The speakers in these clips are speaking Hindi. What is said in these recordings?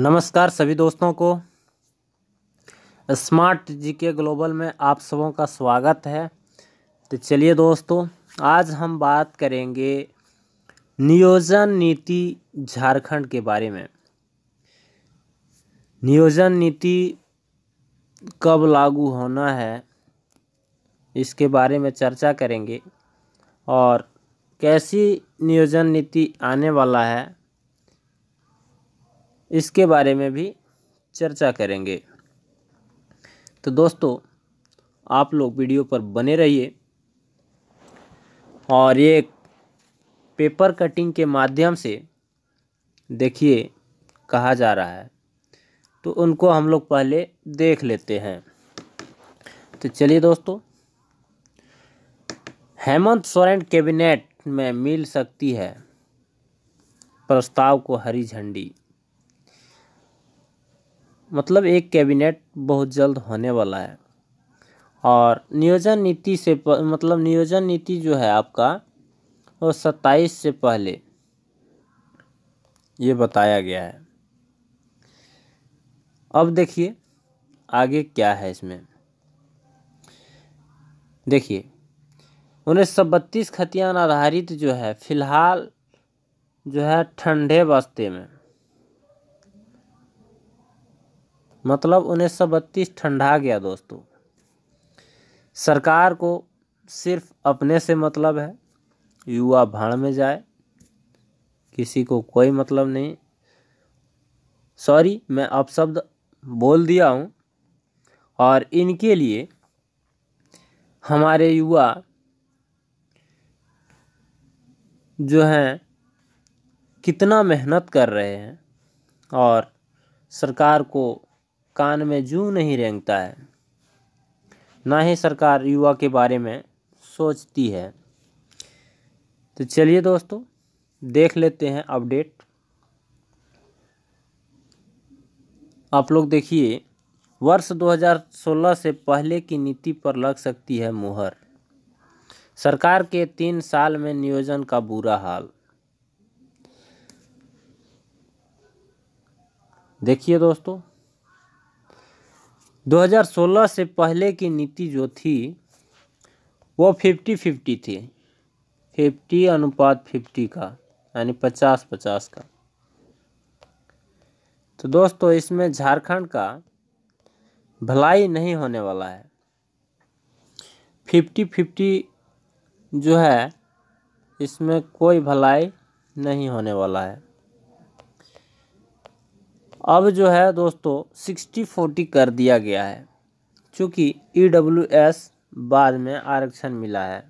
नमस्कार सभी दोस्तों को स्मार्ट जीके ग्लोबल में आप सबों का स्वागत है तो चलिए दोस्तों आज हम बात करेंगे नियोजन नीति झारखंड के बारे में नियोजन नीति कब लागू होना है इसके बारे में चर्चा करेंगे और कैसी नियोजन नीति आने वाला है इसके बारे में भी चर्चा करेंगे तो दोस्तों आप लोग वीडियो पर बने रहिए और ये पेपर कटिंग के माध्यम से देखिए कहा जा रहा है तो उनको हम लोग पहले देख लेते हैं तो चलिए दोस्तों हेमंत सोरेन कैबिनेट में मिल सकती है प्रस्ताव को हरी झंडी मतलब एक कैबिनेट बहुत जल्द होने वाला है और नियोजन नीति से प, मतलब नियोजन नीति जो है आपका वो सत्ताईस से पहले ये बताया गया है अब देखिए आगे क्या है इसमें देखिए उन्नीस सौ बत्तीस खतियान आधारित जो है फिलहाल जो है ठंडे बस्ते में मतलब उन्नीस सौ बत्तीस ठंडा गया दोस्तों सरकार को सिर्फ अपने से मतलब है युवा भाड़ में जाए किसी को कोई मतलब नहीं सॉरी मैं अपशब्द बोल दिया हूँ और इनके लिए हमारे युवा जो हैं कितना मेहनत कर रहे हैं और सरकार को कान में जू नहीं रेंगता है ना ही सरकार युवा के बारे में सोचती है तो चलिए दोस्तों देख लेते हैं अपडेट आप लोग देखिए वर्ष 2016 से पहले की नीति पर लग सकती है मुहर सरकार के तीन साल में नियोजन का बुरा हाल देखिए दोस्तों 2016 से पहले की नीति जो थी वो फिफ्टी फिफ्टी थी फिफ्टी अनुपात फिफ्टी का यानी पचास पचास का तो दोस्तों इसमें झारखंड का भलाई नहीं होने वाला है फिफ्टी फिफ्टी जो है इसमें कोई भलाई नहीं होने वाला है अब जो है दोस्तों सिक्सटी फोर्टी कर दिया गया है चूँकि ई e डब्ल्यू एस बाद में आरक्षण मिला है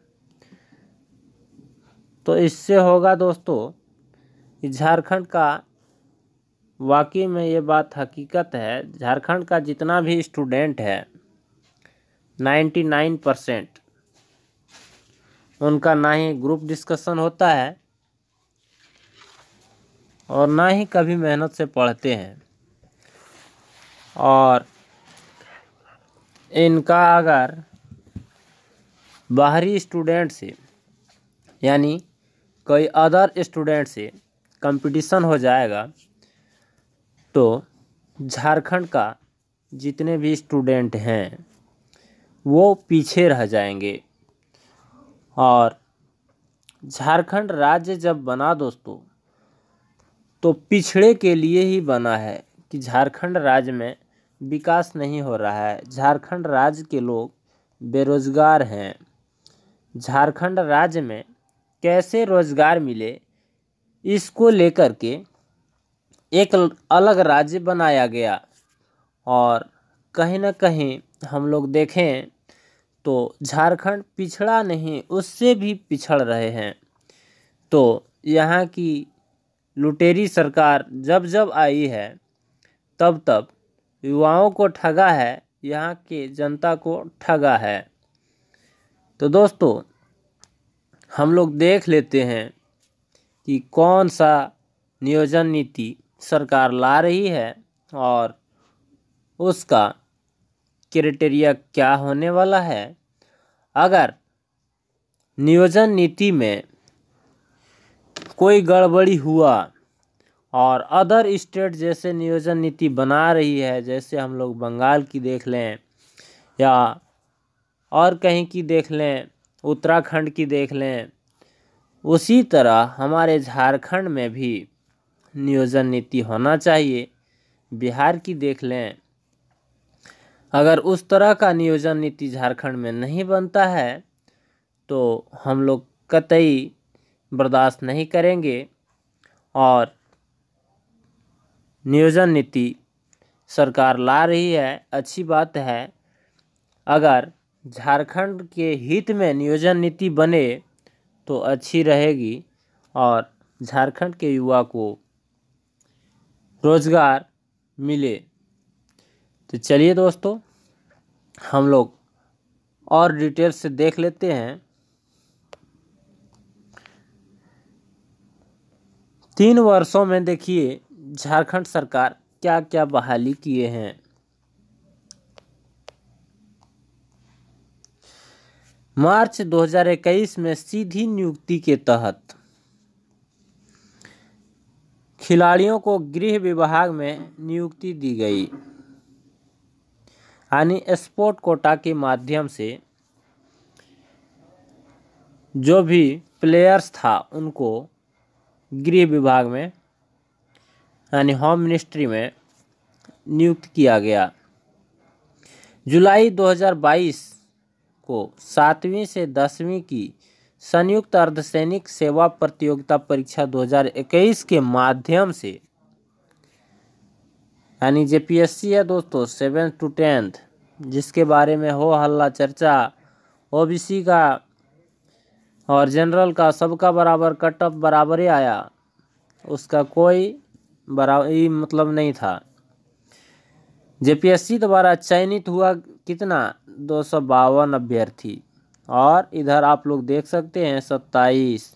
तो इससे होगा दोस्तों झारखंड का वाकई में ये बात हकीकत है झारखंड का जितना भी स्टूडेंट है नाइन्टी नाइन परसेंट उनका ना ही ग्रुप डिस्कशन होता है और ना ही कभी मेहनत से पढ़ते हैं और इनका अगर बाहरी स्टूडेंट से यानी कोई अदर स्टूडेंट से कंपटीशन हो जाएगा तो झारखंड का जितने भी स्टूडेंट हैं वो पीछे रह जाएंगे और झारखंड राज्य जब बना दोस्तों तो पिछड़े के लिए ही बना है कि झारखंड राज्य में विकास नहीं हो रहा है झारखंड राज्य के लोग बेरोजगार हैं झारखंड राज्य में कैसे रोजगार मिले इसको लेकर के एक अलग राज्य बनाया गया और कहीं ना कहीं हम लोग देखें तो झारखंड पिछड़ा नहीं उससे भी पिछड़ रहे हैं तो यहाँ की लुटेरी सरकार जब जब आई है तब तब युवाओं को ठगा है यहाँ के जनता को ठगा है तो दोस्तों हम लोग देख लेते हैं कि कौन सा नियोजन नीति सरकार ला रही है और उसका क्रिटेरिया क्या होने वाला है अगर नियोजन नीति में कोई गड़बड़ी हुआ और अदर स्टेट जैसे नियोजन नीति बना रही है जैसे हम लोग बंगाल की देख लें या और कहीं की देख लें उत्तराखंड की देख लें उसी तरह हमारे झारखंड में भी नियोजन नीति होना चाहिए बिहार की देख लें अगर उस तरह का नियोजन नीति झारखंड में नहीं बनता है तो हम लोग कतई बर्दाश्त नहीं करेंगे और नियोजन नीति सरकार ला रही है अच्छी बात है अगर झारखंड के हित में नियोजन नीति बने तो अच्छी रहेगी और झारखंड के युवा को रोज़गार मिले तो चलिए दोस्तों हम लोग और डिटेल से देख लेते हैं तीन वर्षों में देखिए झारखंड सरकार क्या क्या बहाली किए हैं मार्च 2021 में सीधी नियुक्ति के तहत खिलाड़ियों को गृह विभाग में नियुक्ति दी गई यानी स्पोर्ट कोटा के माध्यम से जो भी प्लेयर्स था उनको गृह विभाग में यानी होम मिनिस्ट्री में नियुक्त किया गया जुलाई 2022 को सातवीं से दसवीं की संयुक्त अर्धसैनिक सेवा प्रतियोगिता परीक्षा 2021 के माध्यम से यानी जे पी है दोस्तों सेवेंथ टू टेंथ जिसके बारे में हो हल्ला चर्चा ओबीसी का और जनरल का सबका बराबर कट ऑफ बराबर ही आया उसका कोई बराबरी मतलब नहीं था जेपीएससी द्वारा चयनित हुआ कितना दो सौ बावन अभ्यर्थी और इधर आप लोग देख सकते हैं सत्ताईस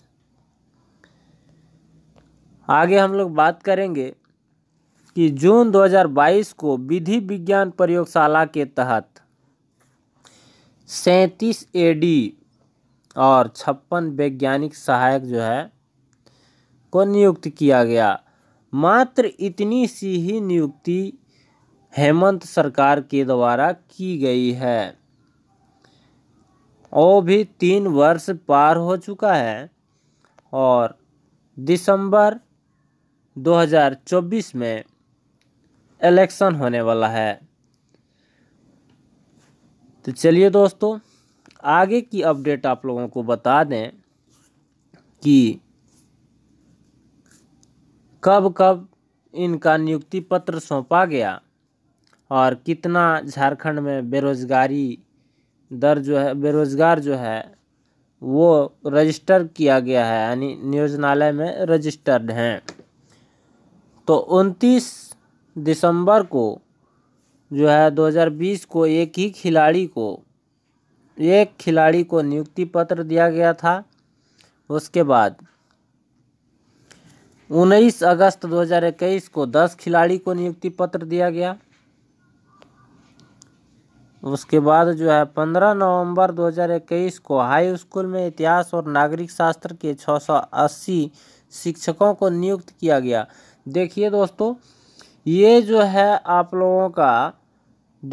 आगे हम लोग बात करेंगे कि जून 2022 को विधि विज्ञान प्रयोगशाला के तहत सैंतीस एडी और छप्पन वैज्ञानिक सहायक जो है को नियुक्त किया गया मात्र इतनी सी ही नियुक्ति हेमंत सरकार के द्वारा की गई है और भी तीन वर्ष पार हो चुका है और दिसंबर 2024 में इलेक्शन होने वाला है तो चलिए दोस्तों आगे की अपडेट आप लोगों को बता दें कि कब कब इनका नियुक्ति पत्र सौंपा गया और कितना झारखंड में बेरोज़गारी दर जो है बेरोज़गार जो है वो रजिस्टर किया गया है यानी नियोजनालय में रजिस्टर्ड हैं तो 29 दिसंबर को जो है 2020 को एक ही खिलाड़ी को एक खिलाड़ी को नियुक्ति पत्र दिया गया था उसके बाद उन्नीस अगस्त 2021 को 10 खिलाड़ी को नियुक्ति पत्र दिया गया उसके बाद जो है 15 नवंबर 2021 को हाई स्कूल में इतिहास और नागरिक शास्त्र के 680 शिक्षकों को नियुक्त किया गया देखिए दोस्तों ये जो है आप लोगों का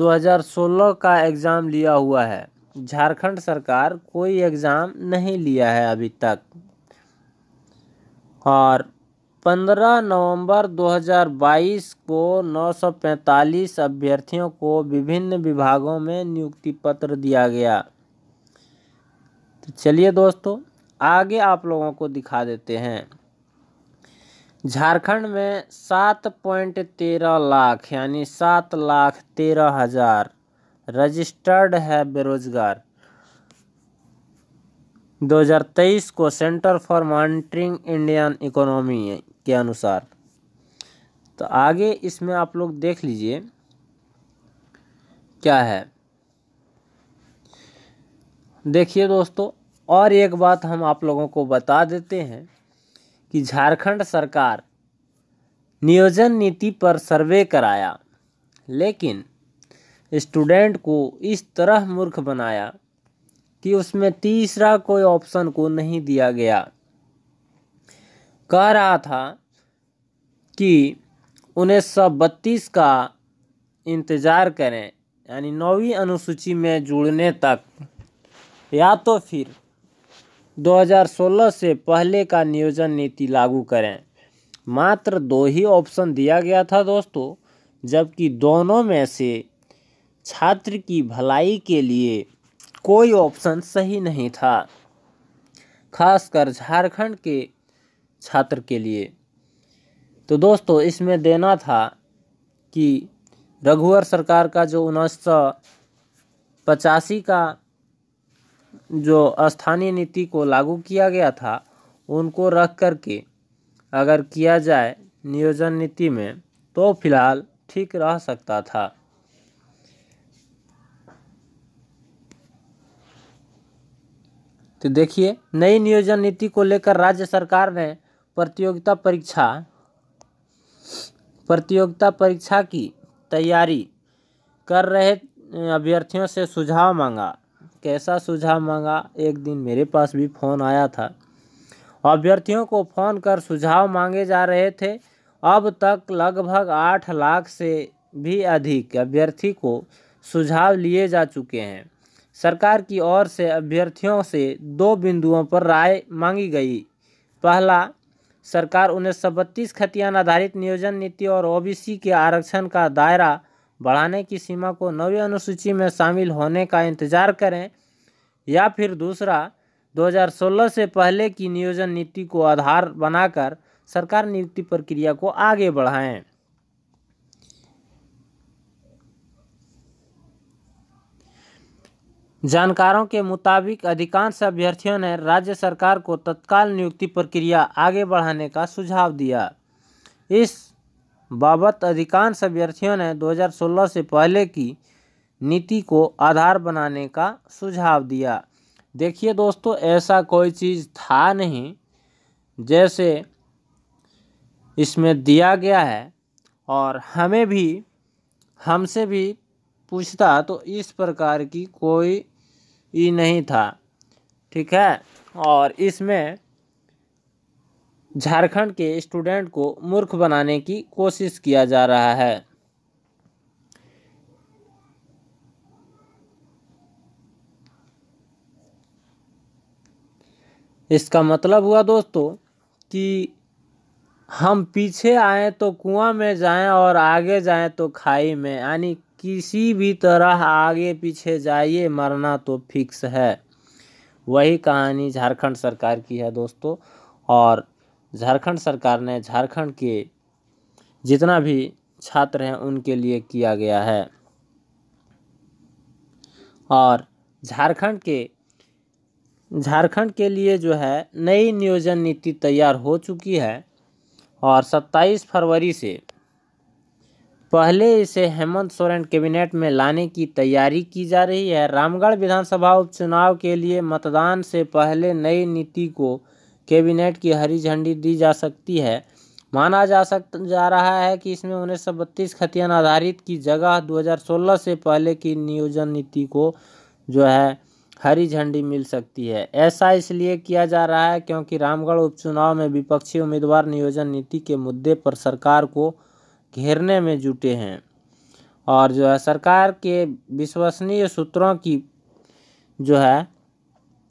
2016 का एग्ज़ाम लिया हुआ है झारखंड सरकार कोई एग्ज़ाम नहीं लिया है अभी तक और पंद्रह नवंबर 2022 को 945 अभ्यर्थियों को विभिन्न विभागों में नियुक्ति पत्र दिया गया तो चलिए दोस्तों आगे आप लोगों को दिखा देते हैं झारखंड में सात पॉइंट तेरह लाख यानी सात लाख तेरह हजार रजिस्टर्ड है बेरोजगार 2023 को centre for monitoring Indian economy के अनुसार तो आगे इसमें आप लोग देख लीजिए क्या है देखिए दोस्तों और एक बात हम आप लोगों को बता देते हैं कि झारखंड सरकार नियोजन नीति पर सर्वे कराया लेकिन स्टूडेंट को इस तरह मूर्ख बनाया कि उसमें तीसरा कोई ऑप्शन को नहीं दिया गया कह रहा था कि उन्नीस सौ बत्तीस का इंतज़ार करें यानी नौवीं अनुसूची में जुड़ने तक या तो फिर 2016 से पहले का नियोजन नीति लागू करें मात्र दो ही ऑप्शन दिया गया था दोस्तों जबकि दोनों में से छात्र की भलाई के लिए कोई ऑप्शन सही नहीं था खासकर झारखंड के छात्र के लिए तो दोस्तों इसमें देना था कि रघुवर सरकार का जो उन्नीस सौ पचासी का जो स्थानीय नीति को लागू किया गया था उनको रख करके अगर किया जाए नियोजन नीति में तो फिलहाल ठीक रह सकता था तो देखिए नई नियोजन नीति को लेकर राज्य सरकार ने प्रतियोगिता परीक्षा प्रतियोगिता परीक्षा की तैयारी कर रहे अभ्यर्थियों से सुझाव मांगा कैसा सुझाव मांगा एक दिन मेरे पास भी फ़ोन आया था अभ्यर्थियों को फ़ोन कर सुझाव मांगे जा रहे थे अब तक लगभग आठ लाख से भी अधिक अभ्यर्थी को सुझाव लिए जा चुके हैं सरकार की ओर से अभ्यर्थियों से दो बिंदुओं पर राय मांगी गई पहला सरकार उन्नीस सौ बत्तीस खतियान आधारित नियोजन नीति और ओबीसी के आरक्षण का दायरा बढ़ाने की सीमा को नवी अनुसूची में शामिल होने का इंतजार करें या फिर दूसरा 2016 से पहले की नियोजन नीति को आधार बनाकर सरकार नियुक्ति प्रक्रिया को आगे बढ़ाएं जानकारों के मुताबिक अधिकांश अभ्यर्थियों ने राज्य सरकार को तत्काल नियुक्ति प्रक्रिया आगे बढ़ाने का सुझाव दिया इस बाबत अधिकांश अभ्यर्थियों ने 2016 से पहले की नीति को आधार बनाने का सुझाव दिया देखिए दोस्तों ऐसा कोई चीज़ था नहीं जैसे इसमें दिया गया है और हमें भी हमसे भी पूछता तो इस प्रकार की कोई ई नहीं था ठीक है और इसमें झारखंड के स्टूडेंट को मूर्ख बनाने की कोशिश किया जा रहा है इसका मतलब हुआ दोस्तों कि हम पीछे आए तो कुआं में जाएं और आगे जाएं तो खाई में यानी किसी भी तरह आगे पीछे जाइए मरना तो फिक्स है वही कहानी झारखंड सरकार की है दोस्तों और झारखंड सरकार ने झारखंड के जितना भी छात्र हैं उनके लिए किया गया है और झारखंड के झारखंड के लिए जो है नई नियोजन नीति तैयार हो चुकी है और 27 फरवरी से पहले इसे हेमंत सोरेन कैबिनेट में लाने की तैयारी की जा रही है रामगढ़ विधानसभा उपचुनाव के लिए मतदान से पहले नई नीति को कैबिनेट की हरी झंडी दी जा सकती है माना जा सक जा रहा है कि इसमें उन्नीस सौ बत्तीस खतियान आधारित की जगह 2016 से पहले की नियोजन नीति को जो है हरी झंडी मिल सकती है ऐसा इसलिए किया जा रहा है क्योंकि रामगढ़ उपचुनाव में विपक्षी उम्मीदवार नियोजन नीति के मुद्दे पर सरकार को घेरने में जुटे हैं और जो है सरकार के विश्वसनीय सूत्रों की जो है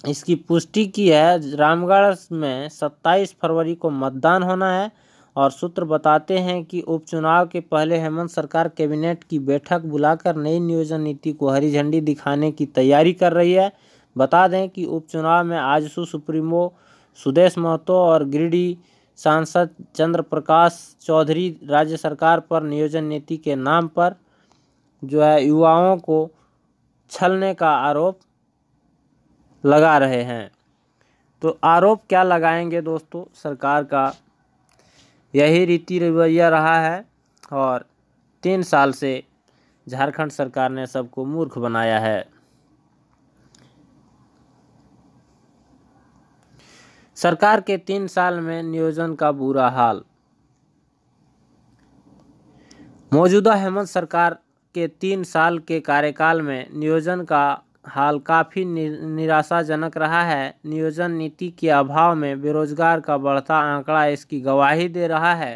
इसकी पुष्टि की है रामगढ़ में 27 फरवरी को मतदान होना है और सूत्र बताते हैं कि उपचुनाव के पहले हेमंत सरकार कैबिनेट की बैठक बुलाकर नई नियोजन नीति को हरी झंडी दिखाने की तैयारी कर रही है बता दें कि उपचुनाव में आजसू सुप्रीमो सुदेश महतो और गिरिडीह सांसद चंद्र प्रकाश चौधरी राज्य सरकार पर नियोजन नीति के नाम पर जो है युवाओं को छलने का आरोप लगा रहे हैं तो आरोप क्या लगाएंगे दोस्तों सरकार का यही रीति रवैया रहा है और तीन साल से झारखंड सरकार ने सबको मूर्ख बनाया है सरकार के तीन साल में नियोजन का बुरा हाल मौजूदा हेमंत सरकार के तीन साल के कार्यकाल में नियोजन का हाल काफ़ी निराशाजनक रहा है नियोजन नीति के अभाव में बेरोजगार का बढ़ता आंकड़ा इसकी गवाही दे रहा है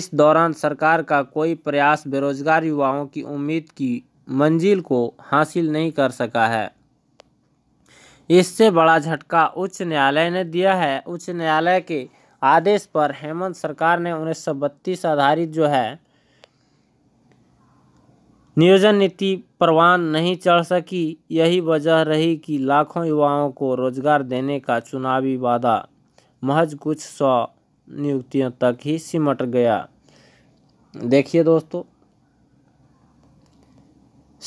इस दौरान सरकार का कोई प्रयास बेरोजगार युवाओं की उम्मीद की मंजिल को हासिल नहीं कर सका है इससे बड़ा झटका उच्च न्यायालय ने दिया है उच्च न्यायालय के आदेश पर हेमंत सरकार ने उन्नीस आधारित जो है नियोजन नीति परवान नहीं चढ़ सकी यही वजह रही कि लाखों युवाओं को रोजगार देने का चुनावी वादा महज कुछ सौ नियुक्तियों तक ही सिमट गया देखिए दोस्तों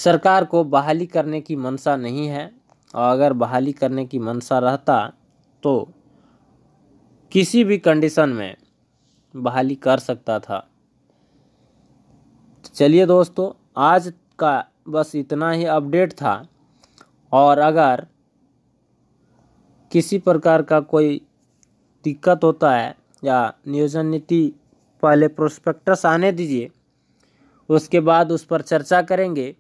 सरकार को बहाली करने की मंशा नहीं है और अगर बहाली करने की मंशा रहता तो किसी भी कंडीशन में बहाली कर सकता था चलिए दोस्तों आज का बस इतना ही अपडेट था और अगर किसी प्रकार का कोई दिक्कत होता है या नियोजन नीति पहले प्रोस्पेक्टस आने दीजिए उसके बाद उस पर चर्चा करेंगे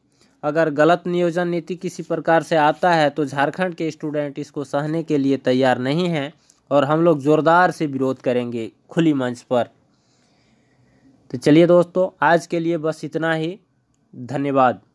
अगर गलत नियोजन नीति किसी प्रकार से आता है तो झारखंड के स्टूडेंट इसको सहने के लिए तैयार नहीं हैं और हम लोग ज़ोरदार से विरोध करेंगे खुली मंच पर तो चलिए दोस्तों आज के लिए बस इतना ही धन्यवाद